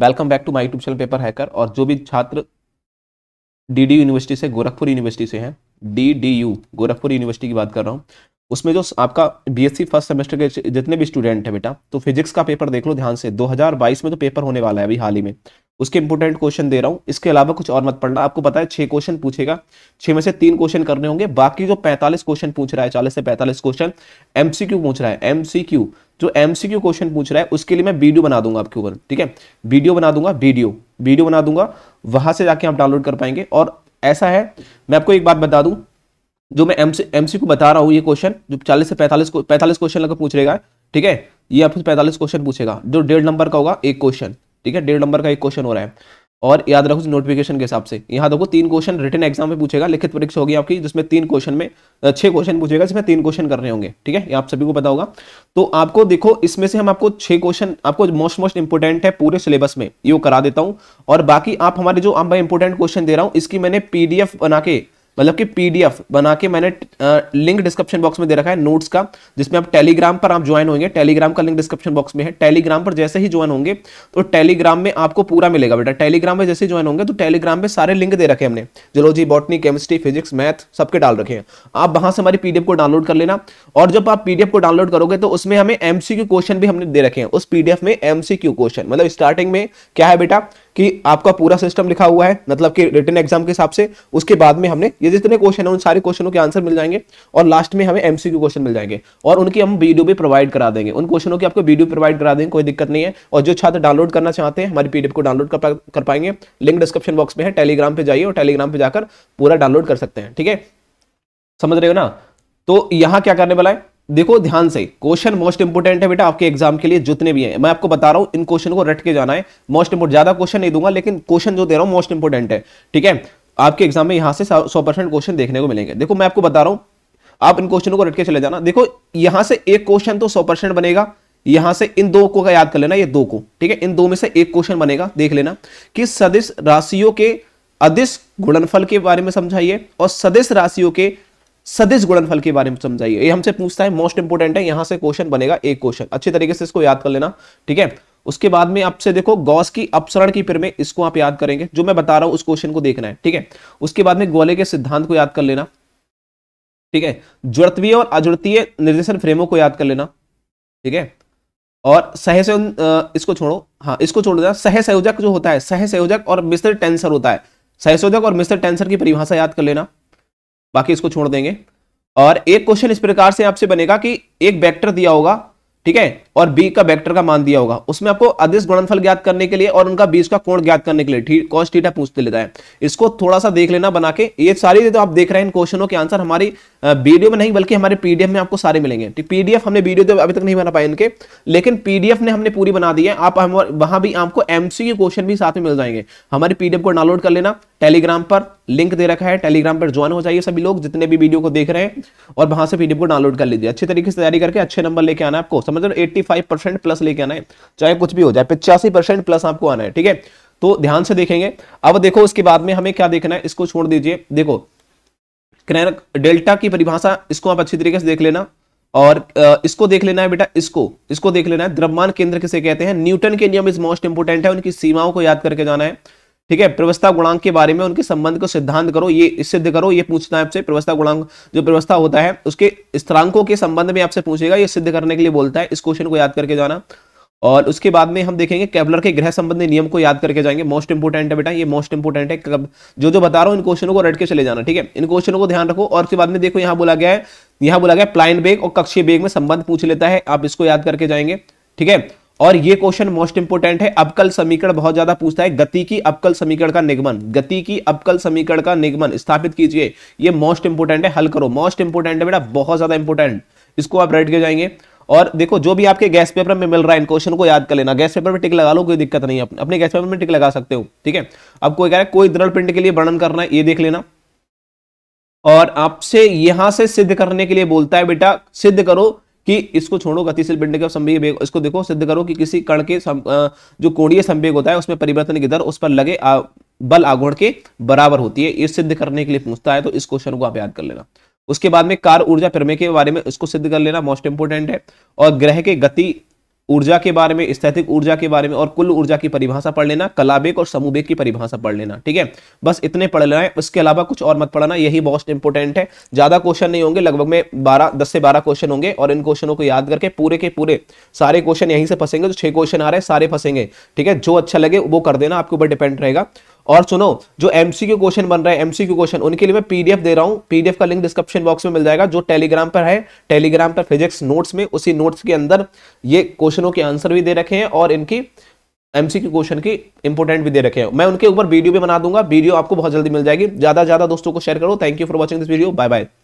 welcome back to my YouTube channel paper hacker और जो भी छात्र डी यूनिवर्सिटी से गोरखपुर यूनिवर्सिटी से हैं डी गोरखपुर यूनिवर्सिटी की बात कर रहा हूँ उसमें जो आपका बीएससी फर्स्ट सेमेस्टर के जितने भी स्टूडेंट हैं बेटा तो फिजिक्स का पेपर देख लो ध्यान से दो में तो पेपर होने वाला है अभी हाल ही में उसके इंपोर्टेंट क्वेश्चन दे रहा हूँ इसके अलावा कुछ और मत पढ़ना आपको पता है छह क्वेश्चन पूछेगा छह में से तीन क्वेश्चन करने होंगे बाकी जो 45 क्वेश्चन पूछ रहा है चालीस से 45 क्वेश्चन एमसीक्यू पूछ रहा है एमसीक्यू जो एमसीक्यू क्वेश्चन पूछ रहा है उसके लिए मैं वीडियो बना दूंगा आपके ऊपर ठीक है वीडियो बना दूंगा वीडियो वीडियो बना दूंगा वहां से जाके आप डाउनलोड कर पाएंगे और ऐसा है मैं आपको एक बात बता दूं जो मैं एम सी को बता रहा हूँ ये क्वेश्चन जो चालीस से पैंतालीस पैंतालीस क्वेश्चन लगकर पूछ रहेगा ठीक है ये आपसे पैंतालीस क्वेश्चन पूछेगा जो डेढ़ नंबर का होगा एक क्वेश्चन ठीक है डेढ़ नंबर का एक क्वेश्चन हो रहा है और याद रखो नोटिफिकेशन के हिसाब से यहाँ देखो तीन क्वेश्चन रिटर्न एग्जाम में पूछेगा लिखित परीक्षा होगी आपकी जिसमें तीन क्वेश्चन में छह क्वेश्चन पूछेगा जिसमें तीन क्वेश्चन करने होंगे ठीक है ये आप सभी को पता होगा तो आपको देखो इसमें से हम आपको छह क्वेश्चन आपको मोस्ट मोस्ट इंपोर्टेंट है पूरे सिलेबस में ये करा देता हूँ और बाकी आप हमारे जो आप इंपोर्टेंट क्वेश्चन दे रहा हूँ इसकी मैंने पीडीएफ बना के मतलब कि पीडीएफ बना के मैंने लिंक डिस्क्रिप्शन बॉक्स में दे रखा है नोट्स का जिसमें आप टेलीग्राम पर आप ज्वाइन होंगे टेलीग्राम का लिंक डिस्क्रिप्शन बॉक्स में है टेलीग्राम पर जैसे ही ज्वाइन होंगे तो टेलीग्राम में आपको पूरा मिलेगा बेटा टेलीग्राम में जैसे ज्वाइन होंगे तो टेलीग्राम में सारे लिंक दे रखे हमने zoology botany chemistry physics math सबके डाल रखे हैं आप वहां से हमारी पीडीएफ को डाउनलोड कर लेना और जब आप पीडीएफ को डाउनलोड करोगे तो उसमें हमें एमसीक्यू क्वेश्चन भी हमने दे रखे हैं उस पीडीएफ में एमसीक्यू क्वेश्चन मतलब स्टार्टिंग में क्या है बेटा कि आपका पूरा सिस्टम लिखा हुआ है मतलब कि रिटर्न एग्जाम के हिसाब से उसके बाद में हमने ये जितने क्वेश्चन है उन सारे क्वेश्चनों के आंसर मिल जाएंगे और लास्ट में हमें एमसीक्यू क्वेश्चन मिल जाएंगे और उनकी हम वीडियो भी प्रोवाइड करा देंगे उन क्वेश्चनों की आपको वीडियो प्रोवाइड करा देंगे कोई दिक्कत नहीं है और जो छात्र डाउनलोड करना चाहते हैं हमारी पीडीएफ को डाउनलोड कर, पाएंगे लिंक डिस्क्रिप्शन बॉक्स में है टेलीग्राम पर जाइए और टेलीग्राम पर जाकर पूरा डाउनलोड कर सकते हैं ठीक है समझ रहे हो ना तो यहां क्या करने वाला है देखो ध्यान से क्वेश्चन मोस्ट इंपोर्टेंट है बेटा आपके एग्जाम के लिए जितने भी हैं मैं आपको बता रहा हूं इन क्वेश्चन को रट के जाना है मोस्ट इंपोर्टेंट ज्यादा क्वेश्चन नहीं दूंगा लेकिन क्वेश्चन जो दे रहा हूं मोस्ट इंपोर्टेंट है ठीक है आपके एग्जाम में यहां से सौ परसेंट क्वेश्चन देखने को मिलेंगे देखो मैं आपको बता रहा हूं आप इन क्वेश्चन को रट के चले जाना देखो यहां से एक क्वेश्चन तो सौ परसेंट बनेगा यहां से इन दो को का याद कर लेना ये दो को ठीक है इन दो में से एक क्वेश्चन बनेगा देख लेना कि सदिश राशियों के अदिश गुणनफल के बारे में समझाइए और सदिश राशियों के सदिश गुणनफल के बारे में समझाइए ये हमसे पूछता है मोस्ट इंपोर्टेंट है यहां से क्वेश्चन बनेगा एक क्वेश्चन अच्छे तरीके से इसको याद कर लेना ठीक है उसके बाद में आपसे देखो गॉस की अपसरण की पिर में इसको आप याद करेंगे जो मैं बता रहा हूं उस क्वेश्चन को देखना है ठीक है उसके बाद में गोले के सिद्धांत को याद कर लेना ठीक है जुड़तवीय और अजुड़तीय निर्देशन फ्रेमों को याद कर लेना ठीक है और सहसंयोजन इसको छोड़ो हाँ इसको छोड़ देना सहसंयोजक जो होता है सहसंयोजक और मिश्रित टेंसर होता है सहसंयोजक और मिश्रित टेंसर की परिभाषा याद कर लेना बाकी इसको छोड़ देंगे और एक क्वेश्चन इस प्रकार से आपसे बनेगा कि एक वेक्टर दिया होगा ठीक है और बी का वेक्टर का मान दिया होगा उसमें आपको अदिश गुणनफल ज्ञात करने के लिए और उनका बीच का कोण ज्ञात करने के लिए कॉस्ट थीटा पूछते लेता है इसको थोड़ा सा देख लेना बना के ये सारी तो आप देख रहे हैं इन क्वेश्चनों के आंसर हमारी वीडियो में नहीं बल्कि हमारे पीडीएफ में आपको सारे मिलेंगे पीडीएफ हमने वीडियो तो अभी तक नहीं बना पाए इनके लेकिन पीडीएफ ने हमने पूरी बना दी है आप वहां भी आपको एमसी क्वेश्चन भी साथ में मिल जाएंगे हमारी पीडीएफ को डाउनलोड कर लेना टेलीग्राम पर लिंक दे रखा है टेलीग्राम पर ज्वाइन हो जाइए सभी लोग जितने भी वीडियो को देख रहे हैं और वहां से पीडीएफ को डाउनलोड कर लीजिए अच्छे तरीके से तैयारी करके अच्छे नंबर लेके आना आपको समझ लो एट्टी फाइव परसेंट प्लस लेके आना है चाहे कुछ भी हो जाए पिचासी परसेंट प्लस आपको आना है ठीक है तो ध्यान से देखेंगे अब देखो उसके बाद में हमें क्या देखना है इसको छोड़ दीजिए देखो क्रैन डेल्टा की परिभाषा इसको आप अच्छी तरीके से देख लेना और इसको देख लेना है बेटा इसको इसको देख लेना है द्रव्यमान केंद्र किसे कहते हैं न्यूटन के नियम इज मोस्ट इंपोर्टेंट है उनकी सीमाओं को याद करके जाना है ठीक है प्रवस्था गुणांक के बारे में उनके संबंध को सिद्धांत करो ये सिद्ध करो ये पूछना है आपसे प्रवस्था गुणांक जो प्रवस्था होता है उसके स्त्रांकों के संबंध में आपसे पूछेगा ये सिद्ध करने के लिए बोलता है इस क्वेश्चन को याद करके जाना और उसके बाद में हम देखेंगे कैबलर के ग्रह संबंधी नियम को याद करके जाएंगे मोस्ट इंपोर्टेंट है बेटा ये मोस्ट इंपोर्टेंट है कब जो जो बता रहा हूँ इन क्वेश्चनों को रट के चले जाना ठीक है इन क्वेश्चनों को ध्यान रखो और उसके बाद में देखो यहाँ बोला गया है यहाँ बोला गया प्लाइन बेग और कक्षीय बेग में संबंध पूछ लेता है आप इसको याद करके जाएंगे ठीक है और ये क्वेश्चन मोस्ट इंपोर्टेंट है अबकल समीकरण बहुत ज्यादा पूछता है गति की अबकल समीकरण का निगमन गति की अबकल समीकरण का निगमन स्थापित कीजिए ये मोस्ट इंपोर्टेंट है हल करो मोस्ट इंपोर्टेंट है बेटा बहुत ज्यादा इंपोर्टेंट इसको आप रेड के जाएंगे और देखो जो भी आपके गैस पेपर में मिल रहा है इन क्वेश्चन को याद कर लेना गैस पेपर में टिक लगा लो कोई दिक्कत नहीं है अपने गैस पेपर में टिक लगा सकते हो ठीक है अब कोई कह रहा है कोई द्रल पिंड के लिए वर्णन करना है ये देख लेना और आपसे यहां से सिद्ध करने के लिए बोलता है बेटा सिद्ध करो कि इसको छोड़ो गतिशील पिंड के संवेग वेग इसको देखो सिद्ध करो कि किसी कण के सम, जो कोणीय संवेग होता है उसमें परिवर्तन की दर उस पर लगे आ, बल आघोड़ के बराबर होती है ये सिद्ध करने के लिए पूछता है तो इस क्वेश्चन को आप याद कर लेना उसके बाद में कार ऊर्जा प्रमेय के बारे में इसको सिद्ध कर लेना मोस्ट इंपोर्टेंट है और ग्रह के गति ऊर्जा के बारे में स्थैतिक ऊर्जा के बारे में और कुल ऊर्जा की परिभाषा पढ़ लेना कलाबेक और समूबेक की परिभाषा पढ़ लेना ठीक है बस इतने पढ़ लेना है उसके अलावा कुछ और मत पढ़ना यही मोस्ट इंपॉर्टेंट है ज्यादा क्वेश्चन नहीं होंगे लगभग में बारह दस से बारह क्वेश्चन होंगे और इन क्वेश्चनों को याद करके पूरे के पूरे सारे क्वेश्चन यहीं से फंसेंगे जो छह क्वेश्चन आ रहे हैं सारे फंसेंगे ठीक है जो अच्छा लगे वो कर देना आपके ऊपर डिपेंड रहेगा और सुनो जो एमसीक्यू क्वेश्चन बन रहे हैं एमसीक्यू क्वेश्चन उनके लिए मैं पीडीएफ दे रहा हूँ पीडीएफ का लिंक डिस्क्रिप्शन बॉक्स में मिल जाएगा जो टेलीग्राम पर है टेलीग्राम पर फिजिक्स नोट्स में उसी नोट्स के अंदर ये क्वेश्चनों के आंसर भी दे रखे हैं और इनकी एमसीक्यू क्वेश्चन की इंपोर्टेंट भी दे रखे हैं मैं उनके ऊपर वीडियो भी बना दूंगा वीडियो आपको बहुत जल्दी मिल जाएगी ज्यादा ज्यादा दोस्तों को शेयर करो thank you for watching this video bye bye